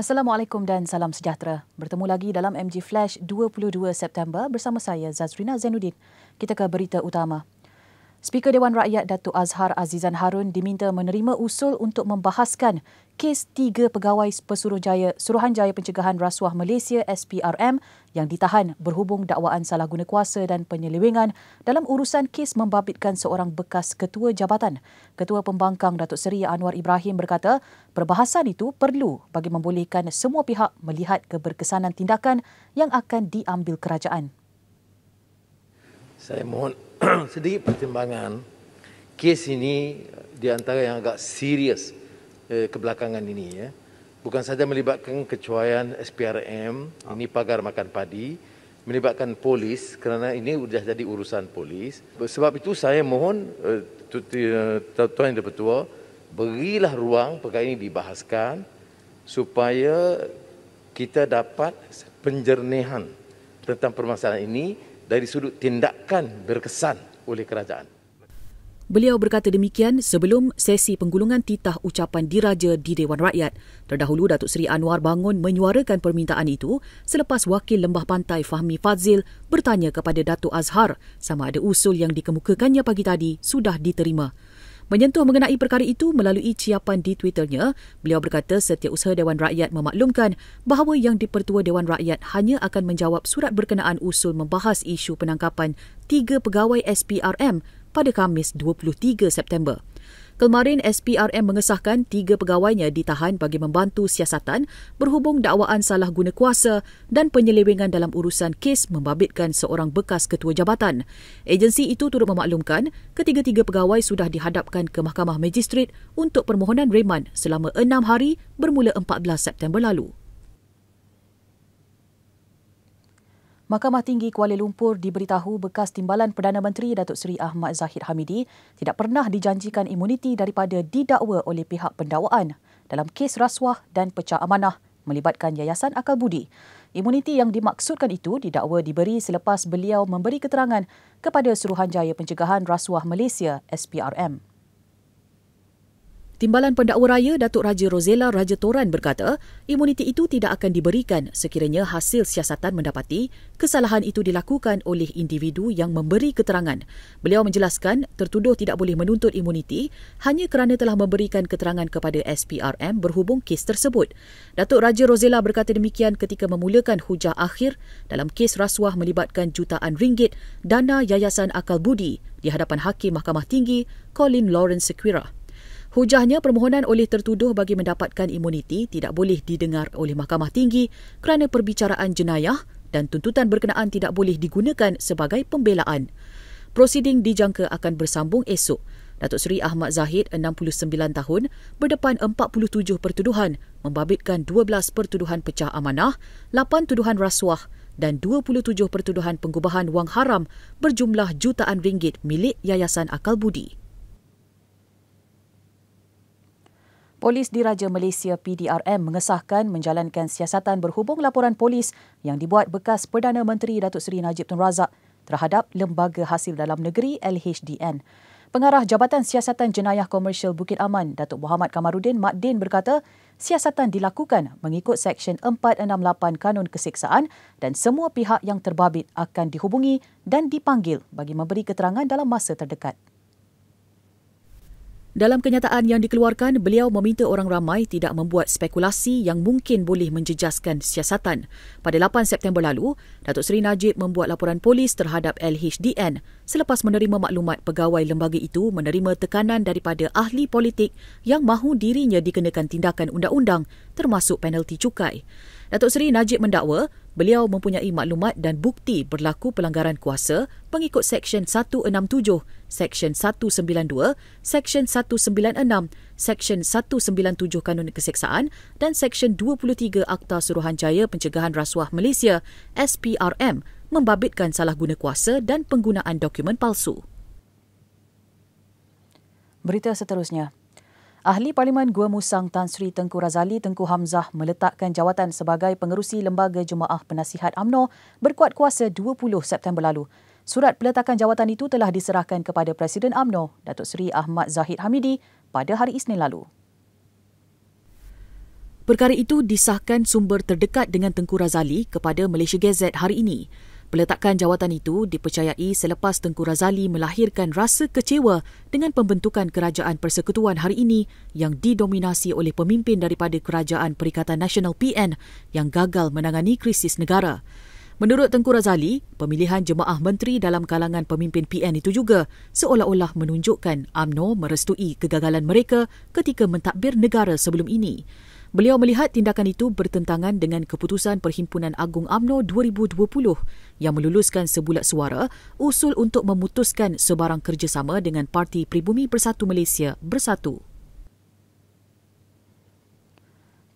Assalamualaikum dan salam sejahtera. Bertemu lagi dalam MG Flash 22 September bersama saya Zazrina Zainuddin. Kita ke berita utama. Speaker Dewan Rakyat Datuk Azhar Azizan Harun diminta menerima usul untuk membahaskan kes tiga pegawai Pesuruhjaya Suruhanjaya Pencegahan Rasuah Malaysia SPRM yang ditahan berhubung dakwaan salah guna kuasa dan penyelewengan dalam urusan kes membabitkan seorang bekas ketua jabatan. Ketua Pembangkang Datuk Seri Anwar Ibrahim berkata, perbahasan itu perlu bagi membolehkan semua pihak melihat keberkesanan tindakan yang akan diambil kerajaan saya mohon sedikit pertimbangan kes ini eh, di antara yang agak serius eh, kebelakangan ini ya. Bukan saja melibatkan kecuaian SPRM, ha. Ah. ini pagar makan padi, melibatkan polis kerana ini sudah jadi urusan polis. Sebab itu saya mohon eh, eh Tuan Yang Dipertua berilah ruang perkara ini dibahaskan supaya kita dapat penjernihan tentang permasalahan ini dari sudut tindakan berkesan oleh kerajaan. Beliau berkata demikian sebelum sesi penggulungan titah ucapan diraja di Dewan Rakyat. Terdahulu, Datuk Seri Anwar Bangun menyuarakan permintaan itu selepas Wakil Lembah Pantai Fahmi Fazil bertanya kepada Datuk Azhar sama ada usul yang dikemukakannya pagi tadi sudah diterima. Menyentuh mengenai perkara itu melalui ciapan di Twitternya, beliau berkata setiap usaha Dewan Rakyat memaklumkan bahawa yang dipertua Dewan Rakyat hanya akan menjawab surat berkenaan usul membahas isu penangkapan tiga pegawai SPRM pada Kamis 23 September. Kemarin SPRM mengesahkan tiga pegawainya ditahan bagi membantu siasatan berhubung dakwaan salah guna kuasa dan penyelewengan dalam urusan kes membabitkan seorang bekas ketua jabatan. Agensi itu turut memaklumkan ketiga-tiga pegawai sudah dihadapkan ke Mahkamah Magistrate untuk permohonan reman selama enam hari bermula 14 September lalu. Mahkamah Tinggi Kuala Lumpur diberitahu bekas timbalan Perdana Menteri Datuk Seri Ahmad Zahid Hamidi tidak pernah dijanjikan imuniti daripada didakwa oleh pihak pendakwaan dalam kes rasuah dan pecah amanah melibatkan Yayasan Akal Budi. Imuniti yang dimaksudkan itu didakwa diberi selepas beliau memberi keterangan kepada Suruhanjaya Pencegahan Rasuah Malaysia SPRM. Timbalan pendakwa raya Datuk Raja Rosella Raja Toran berkata, imuniti itu tidak akan diberikan sekiranya hasil siasatan mendapati kesalahan itu dilakukan oleh individu yang memberi keterangan. Beliau menjelaskan, tertuduh tidak boleh menuntut imuniti hanya kerana telah memberikan keterangan kepada SPRM berhubung kes tersebut. Datuk Raja Rosella berkata demikian ketika memulakan hujah akhir dalam kes rasuah melibatkan jutaan ringgit dana Yayasan Akal Budi di hadapan Hakim Mahkamah Tinggi Colin Lawrence Sequira. Hujahnya permohonan oleh tertuduh bagi mendapatkan imuniti tidak boleh didengar oleh Mahkamah Tinggi kerana perbicaraan jenayah dan tuntutan berkenaan tidak boleh digunakan sebagai pembelaan. Prosiding dijangka akan bersambung esok. Datuk Seri Ahmad Zahid, 69 tahun, berdepan 47 pertuduhan, membabitkan 12 pertuduhan pecah amanah, 8 tuduhan rasuah dan 27 pertuduhan pengubahan wang haram berjumlah jutaan ringgit milik Yayasan Akal Budi. Polis Diraja Malaysia PDRM mengesahkan menjalankan siasatan berhubung laporan polis yang dibuat bekas Perdana Menteri Datuk Seri Najib Tun Razak terhadap Lembaga Hasil Dalam Negeri LHDN. Pengarah Jabatan Siasatan Jenayah Komersial Bukit Aman, Datuk Muhammad Kamarudin Din berkata, siasatan dilakukan mengikut Seksyen 468 Kanun Kesiksaan dan semua pihak yang terbabit akan dihubungi dan dipanggil bagi memberi keterangan dalam masa terdekat. Dalam kenyataan yang dikeluarkan, beliau meminta orang ramai tidak membuat spekulasi yang mungkin boleh menjejaskan siasatan. Pada 8 September lalu, Datuk Seri Najib membuat laporan polis terhadap LHDN selepas menerima maklumat pegawai lembaga itu menerima tekanan daripada ahli politik yang mahu dirinya dikenakan tindakan undang-undang termasuk penalti cukai. Datuk Seri Najib mendakwa beliau mempunyai maklumat dan bukti berlaku pelanggaran kuasa pengikut Seksyen 167, Seksyen 192, Seksyen 196, Seksyen 197 Kanun Keseksaan dan Seksyen 23 Akta Suruhanjaya Pencegahan Rasuah Malaysia SPRM membabitkan salah guna kuasa dan penggunaan dokumen palsu. Berita seterusnya, Ahli Parlimen Gua Musang Tan Sri Tengku Razali Tengku Hamzah meletakkan jawatan sebagai pengerusi Lembaga Jemaah Penasihat AMNO berkuat kuasa 20 September lalu. Surat peletakan jawatan itu telah diserahkan kepada Presiden AMNO, Datuk Seri Ahmad Zahid Hamidi pada hari Isnin lalu. Perkara itu disahkan sumber terdekat dengan Tengku Razali kepada Malaysia Gazette hari ini. Peletakan jawatan itu dipercayai selepas Tengku Razali melahirkan rasa kecewa dengan pembentukan Kerajaan Persekutuan hari ini yang didominasi oleh pemimpin daripada Kerajaan Perikatan Nasional PN yang gagal menangani krisis negara. Menurut Tengku Razali, pemilihan jemaah menteri dalam kalangan pemimpin PN itu juga seolah-olah menunjukkan AMNO merestui kegagalan mereka ketika mentadbir negara sebelum ini. Beliau melihat tindakan itu bertentangan dengan keputusan Perhimpunan Agung AMNO 2020 yang meluluskan sebulat suara usul untuk memutuskan sebarang kerjasama dengan Parti Pribumi Bersatu Malaysia Bersatu.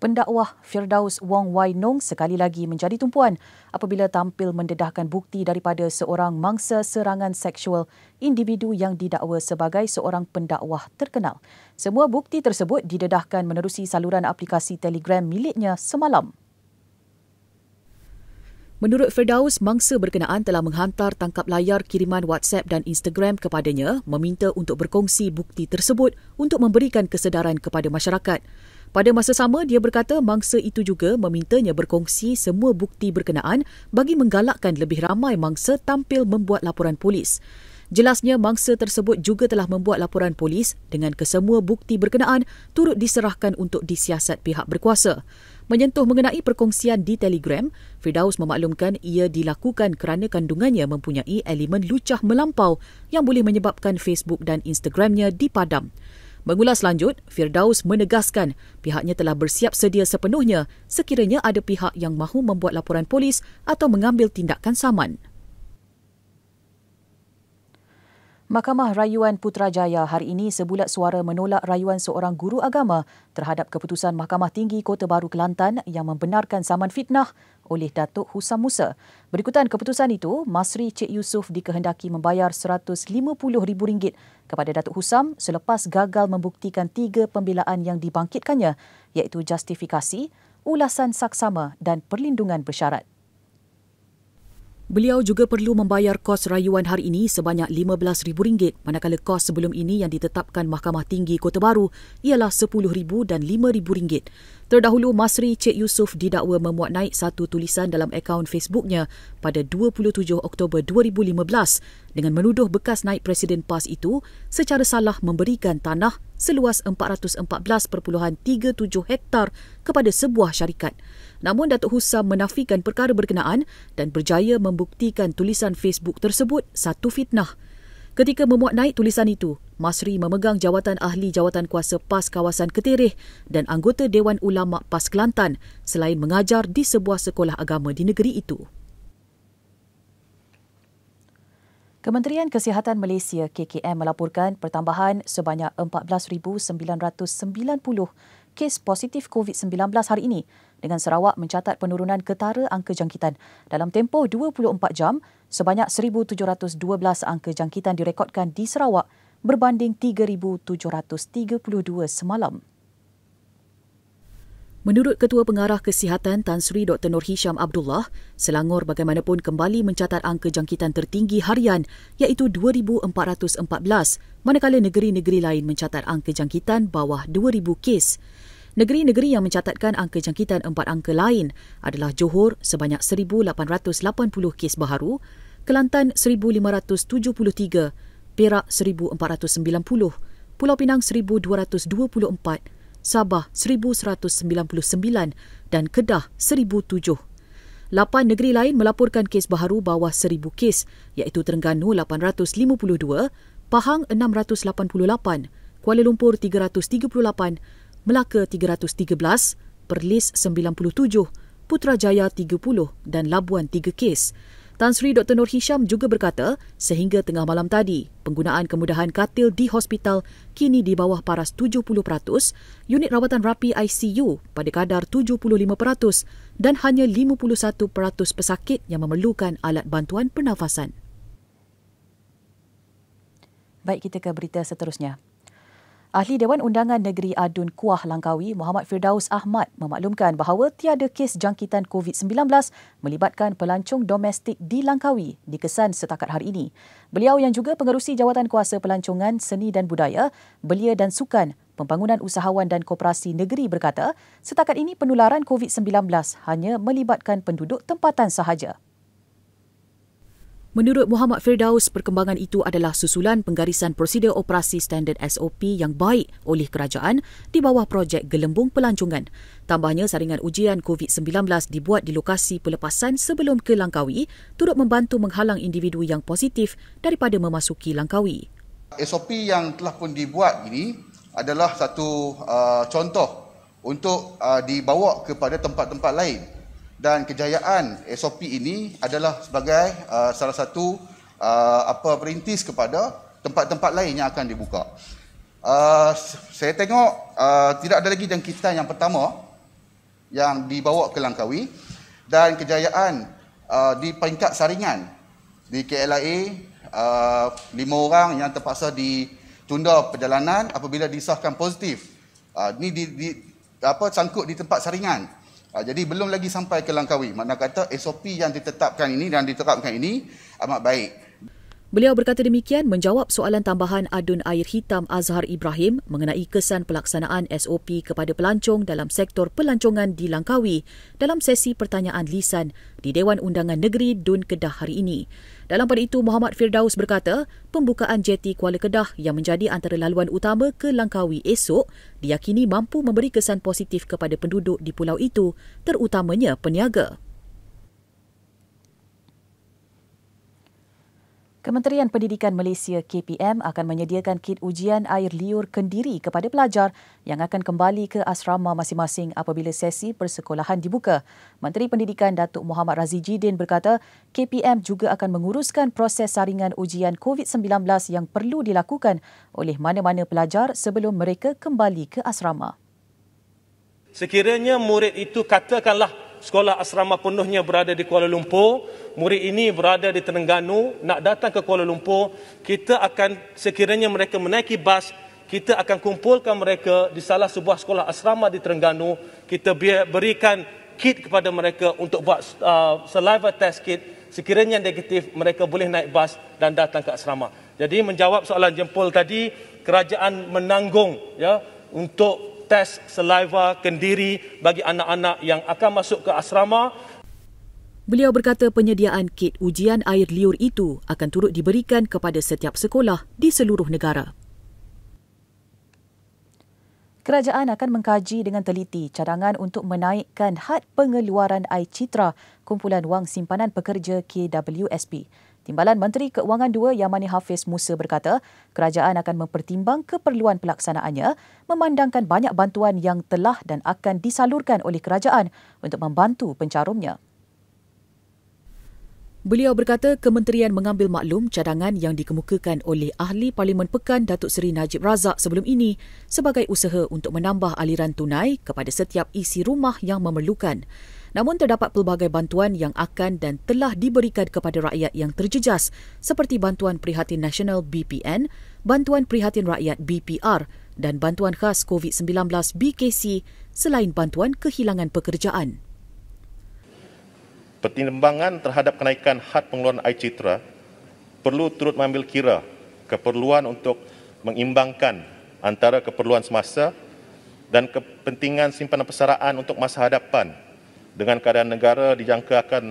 pendakwah Firdaus Wong Wai Nong sekali lagi menjadi tumpuan apabila tampil mendedahkan bukti daripada seorang mangsa serangan seksual individu yang didakwa sebagai seorang pendakwah terkenal. Semua bukti tersebut didedahkan menerusi saluran aplikasi Telegram miliknya semalam. Menurut Firdaus, mangsa berkenaan telah menghantar tangkap layar kiriman WhatsApp dan Instagram kepadanya meminta untuk berkongsi bukti tersebut untuk memberikan kesedaran kepada masyarakat. Pada masa sama, dia berkata mangsa itu juga memintanya berkongsi semua bukti berkenaan bagi menggalakkan lebih ramai mangsa tampil membuat laporan polis. Jelasnya mangsa tersebut juga telah membuat laporan polis dengan kesemua bukti berkenaan turut diserahkan untuk disiasat pihak berkuasa. Menyentuh mengenai perkongsian di Telegram, Firdaus memaklumkan ia dilakukan kerana kandungannya mempunyai elemen lucah melampau yang boleh menyebabkan Facebook dan Instagramnya dipadam. Mengulas lanjut, Firdaus menegaskan pihaknya telah bersiap sedia sepenuhnya sekiranya ada pihak yang mahu membuat laporan polis atau mengambil tindakan saman. Mahkamah Rayuan Putrajaya hari ini sebulat suara menolak rayuan seorang guru agama terhadap keputusan Mahkamah Tinggi Kota Baru Kelantan yang membenarkan saman fitnah oleh Datuk Husam Musa. Berikutan keputusan itu, Masri Cik Yusuf dikehendaki membayar RM150,000 kepada Datuk Husam selepas gagal membuktikan tiga pembelaan yang dibangkitkannya iaitu justifikasi, ulasan saksama dan perlindungan bersyarat. Beliau juga perlu membayar kos rayuan hari ini sebanyak RM15,000 manakala kos sebelum ini yang ditetapkan Mahkamah Tinggi Kota Baru ialah RM10,000 dan RM5,000. Terdahulu, Masri Cik Yusuf didakwa memuat naik satu tulisan dalam akaun Facebooknya pada 27 Oktober 2015 dengan menuduh bekas naik Presiden PAS itu secara salah memberikan tanah seluas 414.37 hektar kepada sebuah syarikat. Namun Datuk Husam menafikan perkara berkenaan dan berjaya membuktikan tulisan Facebook tersebut satu fitnah. Ketika memuat naik tulisan itu, Masri memegang jawatan ahli jawatan kuasa PAS kawasan Ketirih dan anggota Dewan Ulama PAS Kelantan selain mengajar di sebuah sekolah agama di negeri itu. Kementerian Kesihatan Malaysia KKM melaporkan pertambahan sebanyak 14,990 kes positif COVID-19 hari ini dengan Sarawak mencatat penurunan ketara angka jangkitan. Dalam tempoh 24 jam, sebanyak 1,712 angka jangkitan direkodkan di Sarawak berbanding 3,732 semalam. Menurut Ketua Pengarah Kesihatan Tan Sri Dr. Nur Hisham Abdullah, Selangor bagaimanapun kembali mencatat angka jangkitan tertinggi harian iaitu 2,414 manakala negeri-negeri lain mencatat angka jangkitan bawah 2,000 kes. Negeri-negeri yang mencatatkan angka jangkitan empat angka lain adalah Johor sebanyak 1,880 kes baharu, Kelantan 1,573, Perak 1,490, Pulau Pinang 1,224, Sabah 1199 dan Kedah 1007. Lapan negeri lain melaporkan kes baru bawah 1000 kes iaitu Terengganu 852, Pahang 688, Kuala Lumpur 338, Melaka 313, Perlis 97, Putrajaya 30 dan Labuan 3 kes. Tan Sri Dr. Nur Hisham juga berkata, sehingga tengah malam tadi, penggunaan kemudahan katil di hospital kini di bawah paras 70%, unit rawatan rapi ICU pada kadar 75% dan hanya 51% pesakit yang memerlukan alat bantuan pernafasan. Baik, kita ke berita seterusnya. Ahli Dewan Undangan Negeri Adun Kuah Langkawi, Muhammad Firdaus Ahmad memaklumkan bahawa tiada kes jangkitan COVID-19 melibatkan pelancong domestik di Langkawi dikesan setakat hari ini. Beliau yang juga pengerusi Jawatan Kuasa Pelancongan Seni dan Budaya, Belia dan Sukan Pembangunan Usahawan dan Koperasi Negeri berkata, setakat ini penularan COVID-19 hanya melibatkan penduduk tempatan sahaja. Menurut Muhammad Firdaus, perkembangan itu adalah susulan penggarisan prosedur operasi standard SOP yang baik oleh kerajaan di bawah projek gelembung pelancongan. Tambahnya, saringan ujian COVID-19 dibuat di lokasi pelepasan sebelum ke Langkawi turut membantu menghalang individu yang positif daripada memasuki Langkawi. SOP yang telah pun dibuat ini adalah satu uh, contoh untuk uh, dibawa kepada tempat-tempat lain dan kejayaan SOP ini adalah sebagai uh, salah satu uh, apa perintis kepada tempat-tempat lain yang akan dibuka. Uh, saya tengok uh, tidak ada lagi jangkitan yang pertama yang dibawa ke Langkawi dan kejayaan uh, di peringkat saringan di KLIA uh, lima orang yang terpaksa ditunda perjalanan apabila disahkan positif. Uh, ini di, di, apa sangkut di tempat saringan. Ha, jadi belum lagi sampai ke Langkawi. Maknanya kata SOP yang ditetapkan ini dan diterapkan ini amat baik. Beliau berkata demikian menjawab soalan tambahan adun air hitam Azhar Ibrahim mengenai kesan pelaksanaan SOP kepada pelancong dalam sektor pelancongan di Langkawi dalam sesi pertanyaan lisan di Dewan Undangan Negeri Dun Kedah hari ini. Dalam pada itu, Muhammad Firdaus berkata, pembukaan jeti Kuala Kedah yang menjadi antara laluan utama ke Langkawi esok diyakini mampu memberi kesan positif kepada penduduk di pulau itu, terutamanya peniaga. Kementerian Pendidikan Malaysia KPM akan menyediakan kit ujian air liur kendiri kepada pelajar yang akan kembali ke asrama masing-masing apabila sesi persekolahan dibuka. Menteri Pendidikan Datuk Muhammad Razijidin berkata, KPM juga akan menguruskan proses saringan ujian COVID-19 yang perlu dilakukan oleh mana-mana pelajar sebelum mereka kembali ke asrama. Sekiranya murid itu katakanlah sekolah asrama penuhnya berada di Kuala Lumpur, murid ini berada di Terengganu, nak datang ke Kuala Lumpur, kita akan sekiranya mereka menaiki bas, kita akan kumpulkan mereka di salah sebuah sekolah asrama di Terengganu, kita berikan kit kepada mereka untuk buat uh, saliva test kit, sekiranya negatif mereka boleh naik bas dan datang ke asrama. Jadi menjawab soalan jempol tadi, kerajaan menanggung ya untuk tes saliva kendiri bagi anak-anak yang akan masuk ke asrama. Beliau berkata penyediaan kit ujian air liur itu akan turut diberikan kepada setiap sekolah di seluruh negara. Kerajaan akan mengkaji dengan teliti cadangan untuk menaikkan had pengeluaran air citra kumpulan wang simpanan pekerja KWSP. Timbalan Menteri Keuangan II Yamani Hafiz Musa berkata, kerajaan akan mempertimbang keperluan pelaksanaannya memandangkan banyak bantuan yang telah dan akan disalurkan oleh kerajaan untuk membantu pencarumnya. Beliau berkata kementerian mengambil maklum cadangan yang dikemukakan oleh ahli Parlimen Pekan Datuk Seri Najib Razak sebelum ini sebagai usaha untuk menambah aliran tunai kepada setiap isi rumah yang memerlukan. Namun terdapat pelbagai bantuan yang akan dan telah diberikan kepada rakyat yang terjejas seperti bantuan prihatin nasional BPN, bantuan prihatin rakyat BPR dan bantuan khas COVID-19 BKC selain bantuan kehilangan pekerjaan. Pertimbangan terhadap kenaikan had pengeluaran air citra perlu turut mengambil kira keperluan untuk mengimbangkan antara keperluan semasa dan kepentingan simpanan persaraan untuk masa hadapan dengan keadaan negara dijangka akan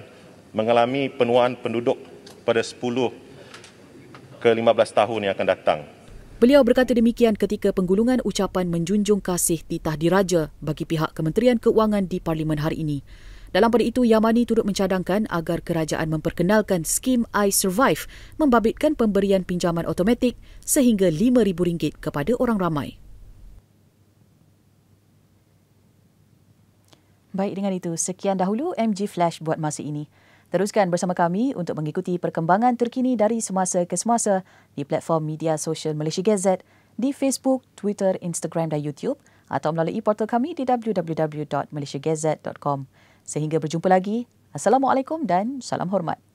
mengalami penuaan penduduk pada 10 ke 15 tahun yang akan datang. Beliau berkata demikian ketika penggulungan ucapan menjunjung kasih titah diraja bagi pihak Kementerian Keuangan di Parlimen hari ini. Dalam pada itu, Yamani turut mencadangkan agar kerajaan memperkenalkan skim I Survive membabitkan pemberian pinjaman otomatik sehingga RM5,000 kepada orang ramai. Baik dengan itu, sekian dahulu MG Flash buat masa ini. Teruskan bersama kami untuk mengikuti perkembangan terkini dari semasa ke semasa di platform media sosial Malaysia Gazette, di Facebook, Twitter, Instagram dan YouTube atau melalui portal kami di www.malaysiagazette.com. Sehingga berjumpa lagi. Assalamualaikum dan salam hormat.